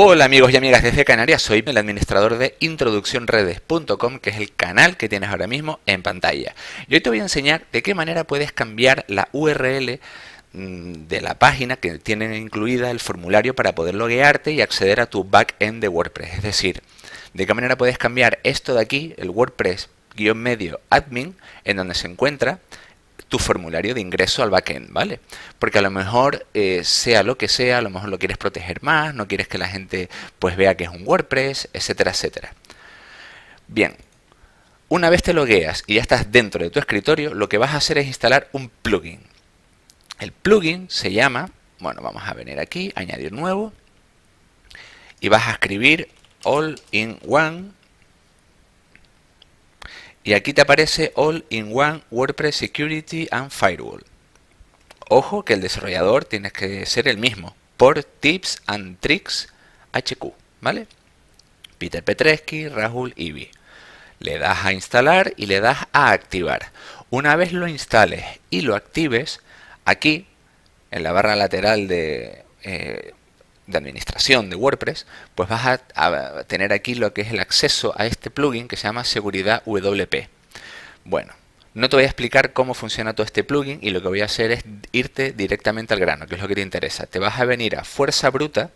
Hola amigos y amigas desde Canarias, soy el administrador de introduccionredes.com, que es el canal que tienes ahora mismo en pantalla. Y hoy te voy a enseñar de qué manera puedes cambiar la URL mm, de la página que tienen incluida el formulario para poder loguearte y acceder a tu backend de WordPress. Es decir, de qué manera puedes cambiar esto de aquí, el WordPress-medio admin, en donde se encuentra, tu formulario de ingreso al backend, ¿vale? Porque a lo mejor eh, sea lo que sea, a lo mejor lo quieres proteger más, no quieres que la gente pues vea que es un WordPress, etcétera, etcétera. Bien, una vez te logueas y ya estás dentro de tu escritorio, lo que vas a hacer es instalar un plugin. El plugin se llama, bueno, vamos a venir aquí, añadir nuevo, y vas a escribir all in one y aquí te aparece All in One WordPress Security and Firewall. Ojo que el desarrollador tiene que ser el mismo. Por Tips and Tricks HQ, ¿vale? Peter Petreski, Rahul Ibi. Le das a instalar y le das a activar. Una vez lo instales y lo actives, aquí en la barra lateral de eh, de administración de WordPress, pues vas a, tener aquí lo que es el acceso a este plugin que se llama Seguridad WP. Bueno, no te voy a explicar cómo funciona todo este plugin y lo que voy a hacer es irte directamente al grano, que es lo que te interesa. Te vas a venir a Fuerza Bruta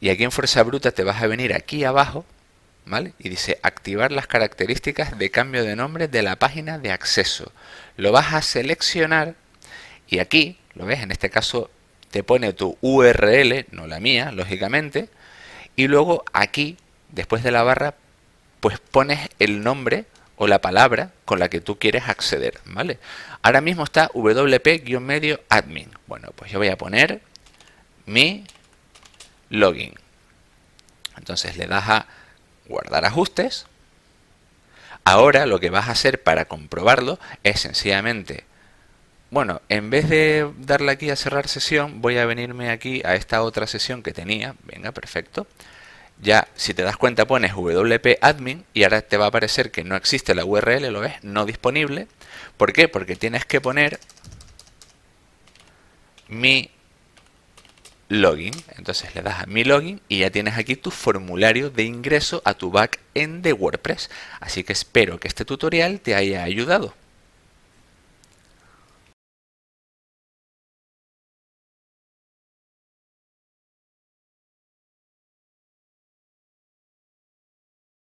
y aquí en Fuerza Bruta te vas a venir aquí abajo, ¿vale? Y dice activar las características de cambio de nombre de la página de acceso. Lo vas a seleccionar y aquí, lo ves, en este caso te pone tu URL, no la mía, lógicamente, y luego aquí, después de la barra, pues pones el nombre o la palabra con la que tú quieres acceder, ¿vale? Ahora mismo está wp-medio admin. Bueno, pues yo voy a poner mi login. Entonces le das a guardar ajustes. Ahora lo que vas a hacer para comprobarlo es sencillamente bueno, en vez de darle aquí a cerrar sesión, voy a venirme aquí a esta otra sesión que tenía. Venga, perfecto. Ya, si te das cuenta, pones wp admin y ahora te va a aparecer que no existe la URL, ¿lo ves? No disponible. ¿Por qué? Porque tienes que poner mi login. Entonces le das a mi login y ya tienes aquí tu formulario de ingreso a tu backend de WordPress. Así que espero que este tutorial te haya ayudado.